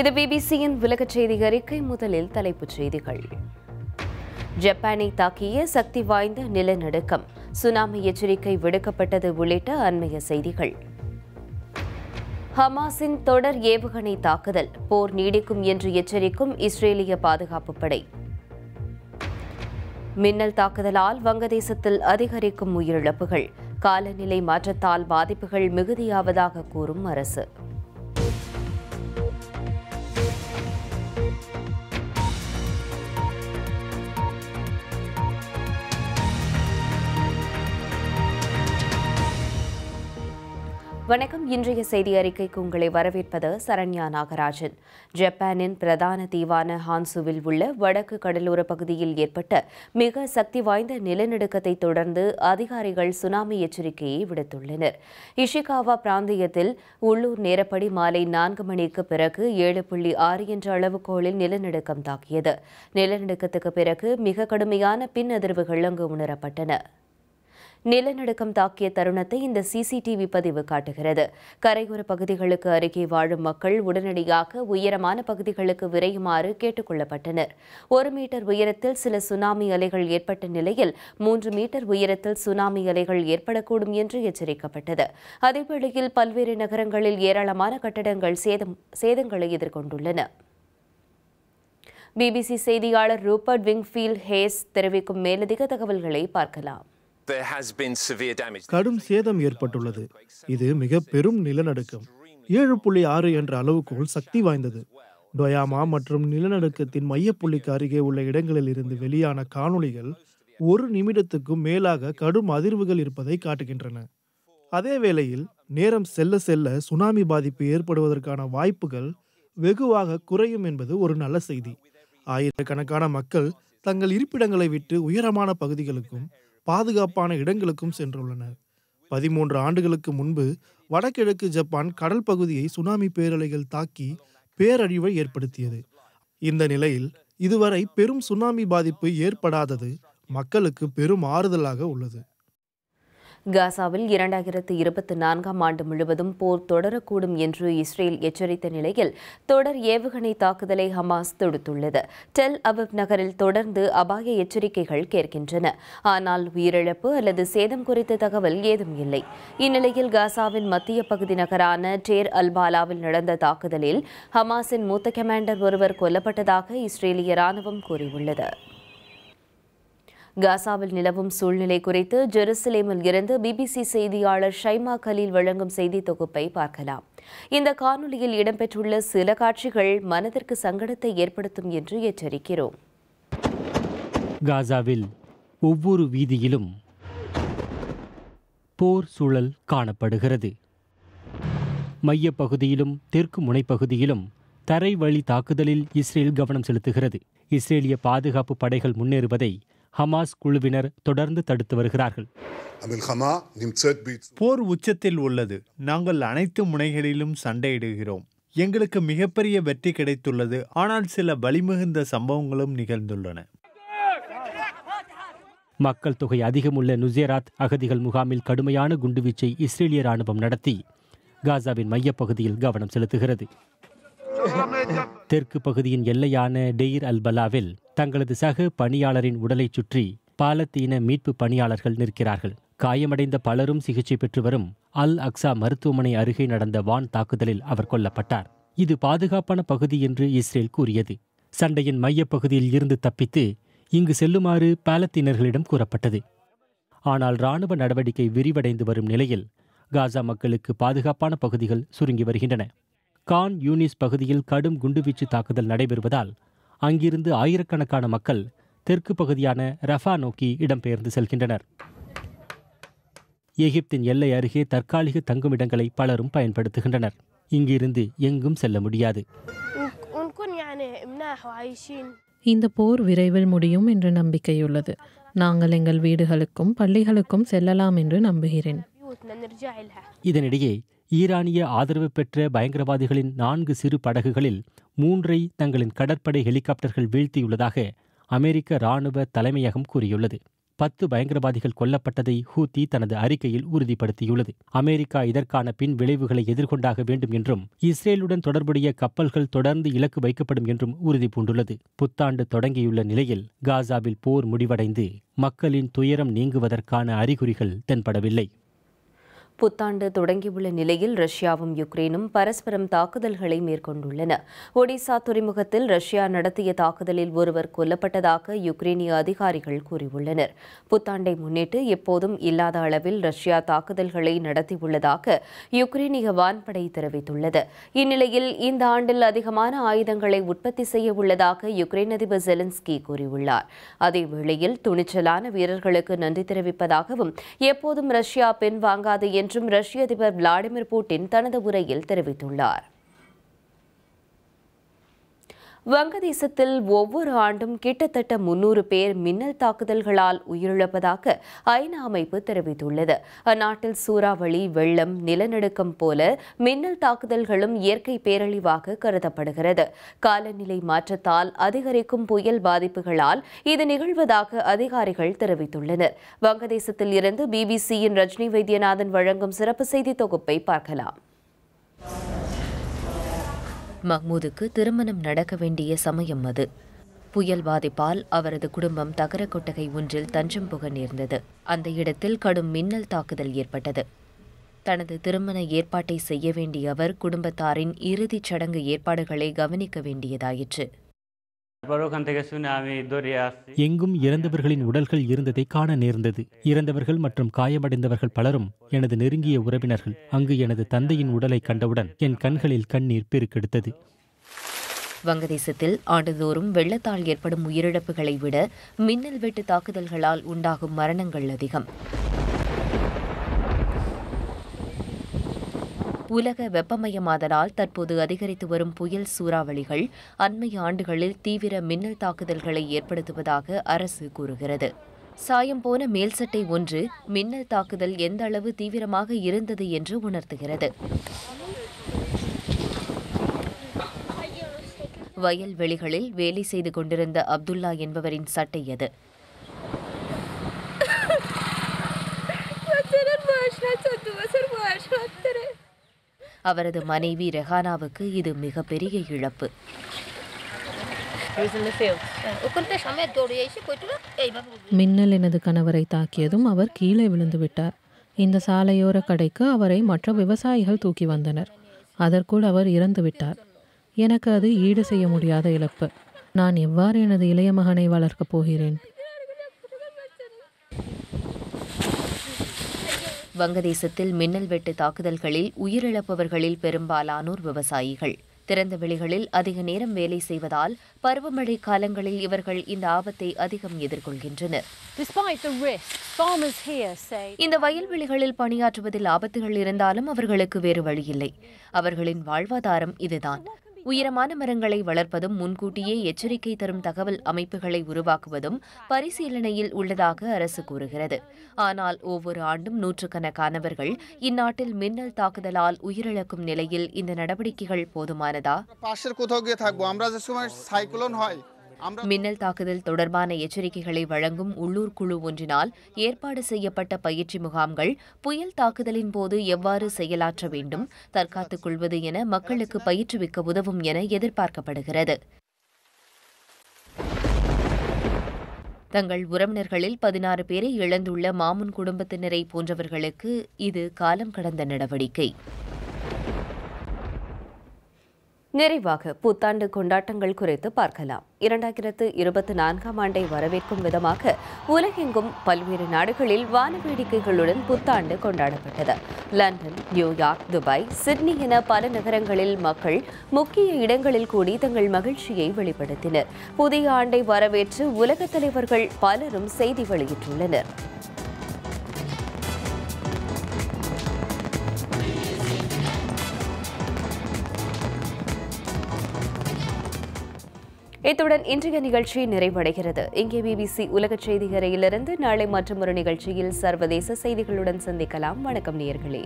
இது பிபிசியின் விலக செய்தி அறிக்கை முதலில் தலைப்புச் செய்திகள் ஜப்பானை தாக்கிய சக்தி வாய்ந்த நிலநடுக்கம் சுனாமி எச்சரிக்கை விடுக்கப்பட்டது உள்ளிட்ட அண்மைய செய்திகள் ஹமாஸின் தொடர் ஏவுகணை தாக்குதல் போர் நீடிக்கும் என்று எச்சரிக்கும் இஸ்ரேலிய பாதுகாப்பு படை மின்னல் தாக்குதலால் வங்கதேசத்தில் அதிகரிக்கும் உயிரிழப்புகள் காலநிலை மாற்றத்தால் பாதிப்புகள் மிகுதியாவதாக கூறும் அரசு வணக்கம் இன்றைய செய்தி அறிக்கைக்கு உங்களை வரவேற்பது சரண்யா நாகராஜன் ஜப்பானின் பிரதான தீவான ஹான்சுவில் உள்ள வடக்கு கடலோர பகுதியில் ஏற்பட்ட மிக சக்தி வாய்ந்த நிலநடுக்கத்தை தொடர்ந்து அதிகாரிகள் சுனாமி எச்சரிக்கையை விடுத்துள்ளனர் இஷிகாவா பிராந்தியத்தில் உள்ளூர் நேரப்படி மாலை நான்கு மணிக்கு பிறகு ஏழு புள்ளி ஆறு என்ற அளவுகோளில் நிலநடுக்கம் தாக்கியது நிலநடுக்கத்துக்கு பிறகு மிக கடுமையான பின் அதிர்வுகள் அங்கு உணரப்பட்டன நிலநடுக்கம் தாக்கிய தருணத்தை இந்த சிசிடிவி பதிவு காட்டுகிறது கரையோர பகுதிகளுக்கு அருகே வாழும் மக்கள் உடனடியாக உயரமான பகுதிகளுக்கு விரையுமாறு கேட்டுக் கொள்ளப்பட்டனர் ஒரு மீட்டர் உயரத்தில் சில சுனாமி அலைகள் ஏற்பட்ட நிலையில் மூன்று மீட்டர் உயரத்தில் சுனாமி அலைகள் ஏற்படக்கூடும் என்று எச்சரிக்கப்பட்டது அதேவேளையில் பல்வேறு நகரங்களில் ஏராளமான கட்டடங்கள் சேதம் சேதங்களை எதிர்கொண்டுள்ளன பிபிசி செய்தியாளர் ரூபர்ட் விங்ஃபீல் ஹேஸ் தெரிவிக்கும் மேலதிக தகவல்களை பார்க்கலாம் கடும் சேதம் ஏற்பட்டுள்ளது இது மிக பெரும் நிலநடுக்கம் ஏழு புள்ளி ஆறு என்ற அளவுக்குள் சக்தி வாய்ந்தது டொயாமா மற்றும் நிலநடுக்கத்தின் மையப்புள்ளிக்கு அருகே உள்ள இடங்களில் இருந்து வெளியான காணொளிகள் ஒரு நிமிடத்துக்கும் மேலாக கடும் அதிர்வுகள் இருப்பதை காட்டுகின்றன அதே வேளையில் நேரம் செல்ல செல்ல சுனாமி பாதிப்பு ஏற்படுவதற்கான வாய்ப்புகள் வெகுவாக குறையும் என்பது ஒரு நல்ல செய்தி ஆயிரக்கணக்கான மக்கள் தங்கள் இருப்பிடங்களை விட்டு உயரமான பகுதிகளுக்கும் பாதுகாப்பான இடங்களுக்கும் சென்றுள்ளனர் பதிமூன்று ஆண்டுகளுக்கு முன்பு வடகிழக்கு ஜப்பான் கடல் பகுதியை சுனாமி பேரலைகள் தாக்கி பேரழிவை ஏற்படுத்தியது இந்த நிலையில் இதுவரை பெரும் சுனாமி பாதிப்பு ஏற்படாதது மக்களுக்கு பெரும் ஆறுதலாக உள்ளது காசாவில் இரண்டாயிரத்து இருபத்தி நான்காம் ஆண்டு முழுவதும் போர் தொடரக்கூடும் என்று இஸ்ரேல் எச்சரித்த நிலையில் தொடர் ஏவுகணை தாக்குதலை ஹமாஸ் தொடுத்துள்ளது டெல் அபிப் நகரில் தொடர்ந்து அபாய எச்சரிக்கைகள் கேட்கின்றன ஆனால் உயிரிழப்பு அல்லது சேதம் குறித்த தகவல் ஏதும் இல்லை இந்நிலையில் காசாவின் மத்திய பகுதி நகரான டேர் அல்பாலாவில் நடந்த தாக்குதலில் ஹமாஸின் மூத்த கமாண்டர் ஒருவர் கொல்லப்பட்டதாக இஸ்ரேலிய ராணுவம் கூறியுள்ளது காசாவில் நிலவும் சூழ்நிலை குறித்து ஜெருசலேமில் இருந்து பிபிசி செய்தியாளர் ஷைமா கலீல் வழங்கும் செய்தி தொகுப்பை பார்க்கலாம் இந்த காணொலியில் இடம்பெற்றுள்ள சில காட்சிகள் மனதிற்கு சங்கடத்தை ஏற்படுத்தும் என்று எச்சரிக்கிறோம் காசாவில் ஒவ்வொரு வீதியிலும் போர் சூழல் காணப்படுகிறது மையப்பகுதியிலும் தெற்கு முனைப்பகுதியிலும் தரை வழி தாக்குதலில் இஸ்ரேல் கவனம் செலுத்துகிறது இஸ்ரேலிய பாதுகாப்பு படைகள் முன்னேறுவதை ஹமாஸ் குழுவினர் தொடர்ந்து தடுத்து வருகிறார்கள் போர் உச்சத்தில் உள்ளது நாங்கள் அனைத்து முனைகளிலும் சண்டையிடுகிறோம் எங்களுக்கு மிகப்பெரிய வெற்றி கிடைத்துள்ளது ஆனால் சில வலிமிகுந்த சம்பவங்களும் நிகழ்ந்துள்ளன மக்கள் தொகை அதிகமுள்ள நுசேராத் அகதிகள் முகாமில் கடுமையான குண்டுவீச்சை இஸ்ரேலிய ராணுவம் நடத்தி காசாவின் மையப்பகுதியில் கவனம் செலுத்துகிறது தெற்கு பகுதியின் எல்லையான டெயிர் அல்பலாவில் தங்களது சக பணியாளரின் உடலைச் சுற்றி பாலத்தீன மீட்பு பணியாளர்கள் நிற்கிறார்கள் காயமடைந்த பலரும் சிகிச்சை பெற்று வரும் அல் அக்ஸா மருத்துவமனை அருகே நடந்த வான் தாக்குதலில் அவர் கொல்லப்பட்டார் இது பாதுகாப்பான பகுதி என்று இஸ்ரேல் கூறியது சண்டையின் மையப்பகுதியில் இருந்து தப்பித்து இங்கு செல்லுமாறு பாலத்தீனர்களிடம் கூறப்பட்டது ஆனால் இராணுவ நடவடிக்கை விரிவடைந்து வரும் நிலையில் காசா மக்களுக்கு பாதுகாப்பான பகுதிகள் சுருங்கி வருகின்றன கான் யூனிஸ் பகுதியில் கடும் குண்டுவீச்சு தாக்குதல் நடைபெறுவதால் அங்கிருந்து ஆயிரக்கணக்கான மக்கள் தெற்கு பகுதியான ரஃபா நோக்கி இடம்பெயர்ந்து செல்கின்றனர் எகிப்தின் எல்லை அருகே தற்காலிக தங்குமிடங்களை பலரும் பயன்படுத்துகின்றனர் இங்கிருந்து எங்கும் செல்ல முடியாது இந்த போர் விரைவில் முடியும் என்ற நம்பிக்கையுள்ளது நாங்கள் எங்கள் வீடுகளுக்கும் பள்ளிகளுக்கும் செல்லலாம் என்று நம்புகிறேன் இதனிடையே ஈரானிய ஆதரவு பெற்ற பயங்கரவாதிகளின் நான்கு சிறு படகுகளில் மூன்றை தங்களின் கடற்படை ஹெலிகாப்டர்கள் வீழ்த்தியுள்ளதாக அமெரிக்க ராணுவ தலைமையகம் கூறியுள்ளது பத்து பயங்கரவாதிகள் கொல்லப்பட்டதை ஹூத்தி தனது அறிக்கையில் உறுதிப்படுத்தியுள்ளது அமெரிக்கா இதற்கான பின் விளைவுகளை எதிர்கொண்டாக வேண்டும் என்றும் இஸ்ரேலுடன் தொடர்புடைய கப்பல்கள் தொடர்ந்து இலக்கு வைக்கப்படும் என்றும் உறுதிபூண்டுள்ளது புத்தாண்டு தொடங்கியுள்ள நிலையில் காசாவில் போர் முடிவடைந்து மக்களின் துயரம் நீங்குவதற்கான அறிகுறிகள் தென்படவில்லை புத்தாண்டு தொடங்கியுள்ள நிலையில் ரஷ்யாவும் யுக்ரைனும் பரஸ்பரம் தாக்குதல்களை மேற்கொண்டுள்ளன ஒடிசா துறைமுகத்தில் ரஷ்யா நடத்திய தாக்குதலில் ஒருவர் கொல்லப்பட்டதாக யுக்ரைனிய அதிகாரிகள் கூறியுள்ளனர் புத்தாண்டை முன்னிட்டு எப்போதும் இல்லாத அளவில் ரஷ்யா தாக்குதல்களை நடத்தியுள்ளதாக யுக்ரைனிய வான்படை தெரிவித்துள்ளது இந்நிலையில் இந்த ஆண்டில் அதிகமான ஆயுதங்களை உற்பத்தி செய்ய உள்ளதாக யுக்ரைன் அதிபர் ஜெலன்ஸ்கி கூறியுள்ளார் அதேவேளையில் துணிச்சலான வீரர்களுக்கு நன்றி தெரிவிப்பதாகவும் எப்போதும் ரஷ்யா பின்வாங்காது என என்றும் ரஷ்ய அதிபர் விளாடிமிர் புட்டின் தனது உரையில் தெரிவித்துள்ளார் வங்கதேசத்தில் ஒவ்வொரு ஆண்டும் கிட்டத்தட்ட முன்னூறு பேர் மின்னல் தாக்குதல்களால் உயிரிழப்பதாக ஐநா அமைப்பு தெரிவித்துள்ளது அந்நாட்டில் சூறாவளி வெள்ளம் நிலநடுக்கம் போல மின்னல் தாக்குதல்களும் இயற்கை பேரழிவாக கருதப்படுகிறது காலநிலை மாற்றத்தால் அதிகரிக்கும் புயல் பாதிப்புகளால் இது நிகழ்வதாக அதிகாரிகள் தெரிவித்துள்ளனர் வங்கதேசத்தில் இருந்து பிபிசியின் ரஜினி வைத்தியநாதன் வழங்கும் சிறப்பு செய்தி தொகுப்பை பார்க்கலாம் மஹ்மூதுக்கு திருமணம் நடக்க வேண்டிய சமயம் அது புயல் பாதிப்பால் அவரது குடும்பம் தகர கொட்டகை ஒன்றில் தஞ்சம் புக நேர்ந்தது அந்த இடத்தில் கடும் மின்னல் தாக்குதல் ஏற்பட்டது தனது திருமண ஏற்பாட்டை செய்ய வேண்டிய அவர் குடும்பத்தாரின் இறுதிச் சடங்கு ஏற்பாடுகளை கவனிக்க வேண்டியதாயிற்று எங்கும் இறந்தவர்களின் உடல்கள் இருந்ததை காண நேர்ந்தது இறந்தவர்கள் மற்றும் காயமடைந்தவர்கள் பலரும் எனது நெருங்கிய உறவினர்கள் அங்கு எனது தந்தையின் உடலை கண்டவுடன் என் கண்களில் கண்ணீர் பெருக்கெடுத்தது வங்கதேசத்தில் ஆண்டுதோறும் வெள்ளத்தால் ஏற்படும் உயிரிழப்புகளை விட மின்னல் வெட்டு தாக்குதல்களால் உண்டாகும் மரணங்கள் அதிகம் உலக வெப்பமயமாதலால் தற்போது அதிகரித்து வரும் புயல் சூறாவளிகள் அண்மைய ஆண்டுகளில் தீவிர மின்னல் தாக்குதல்களை ஏற்படுத்துவதாக அரசு கூறுகிறது சாயம் போன மேல்சட்டை ஒன்று மின்னல் தாக்குதல் எந்த அளவு தீவிரமாக இருந்தது என்று உணர்த்துகிறது வயல்வெளிகளில் வேலை செய்து கொண்டிருந்த அப்துல்லா என்பவரின் சட்டை அது அவரது மனைவி ரெஹானாவுக்கு இது மிகப்பெரிய இழப்பு மின்னல் எனது கணவரை தாக்கியதும் அவர் கீழே விழுந்து விட்டார் இந்த சாலையோர கடைக்கு அவரை மற்ற விவசாயிகள் தூக்கி வந்தனர் அதற்குள் அவர் இறந்து விட்டார் எனக்கு அது ஈடு செய்ய முடியாத இழப்பு நான் எவ்வாறு எனது இளைய மகனை வளர்க்கப் போகிறேன் வங்கதேசத்தில் மின்னல் வெட்டு தாக்குதல்களில் உயிரிழப்பவர்களில் பெரும்பாலானோர் விவசாயிகள் திறந்த வெளிகளில் அதிக நேரம் வேலை செய்வதால் பருவமழை காலங்களில் இவர்கள் இந்த ஆபத்தை அதிகம் எதிர்கொள்கின்றனர் இந்த வயல்வெளிகளில் பணியாற்றுவதில் ஆபத்துகள் இருந்தாலும் அவர்களுக்கு வேறு வழியில்லை அவர்களின் வாழ்வாதாரம் இதுதான் உயரமான மரங்களை வளர்ப்பதும் முன்கூட்டியே எச்சரிக்கை தரும் தகவல் அமைப்புகளை உருவாக்குவதும் பரிசீலனையில் உள்ளதாக அரசு கூறுகிறது ஆனால் ஒவ்வொரு ஆண்டும் நூற்றுக்கணக்கானவர்கள் இந்நாட்டில் மின்னல் தாக்குதலால் உயிரிழக்கும் நிலையில் இந்த நடவடிக்கைகள் போதுமானதா மின்னல் தாக்குதல் தொடர்பான எச்சரிக்கைகளை வழங்கும் உள்ளூர் குழு ஒன்றினால் ஏற்பாடு செய்யப்பட்ட பயிற்சி முகாம்கள் புயல் தாக்குதலின் போது எவ்வாறு செயலாற்ற வேண்டும் தற்காத்துக் கொள்வது என மக்களுக்கு பயிற்றுவிக்க உதவும் என எதிர்பார்க்கப்படுகிறது தங்கள் உறவினர்களில் பதினாறு பேரை இழந்துள்ள மாமன் குடும்பத்தினரை போன்றவர்களுக்கு இது காலம் கடந்த நடவடிக்கை நிறைவாக புத்தாண்டு கொண்டாட்டங்கள் குறித்து பார்க்கலாம் இரண்டாயிரத்து இருபத்தி நான்காம் ஆண்டை வரவேற்கும் விதமாக உலகெங்கும் பல்வேறு நாடுகளில் வான வேடிக்கைகளுடன் புத்தாண்டு கொண்டாடப்பட்டது லண்டன் நியூயார்க் துபாய் சிட்னி என பல நகரங்களில் மக்கள் முக்கிய இடங்களில் கூடி தங்கள் மகிழ்ச்சியை வெளிப்படுத்தினர் புதிய ஆண்டை வரவேற்று உலக தலைவர்கள் பலரும் செய்தி வெளியிட்டுள்ளனர் இத்துடன் இன்றைய நிகழ்ச்சி நிறைவடைகிறது இங்கே பிபிசி உலக செய்திகரையிலிருந்து நாளை மற்றொரு நிகழ்ச்சியில் சர்வதேச செய்திகளுடன் சந்திக்கலாம் வணக்கம் நேர்களே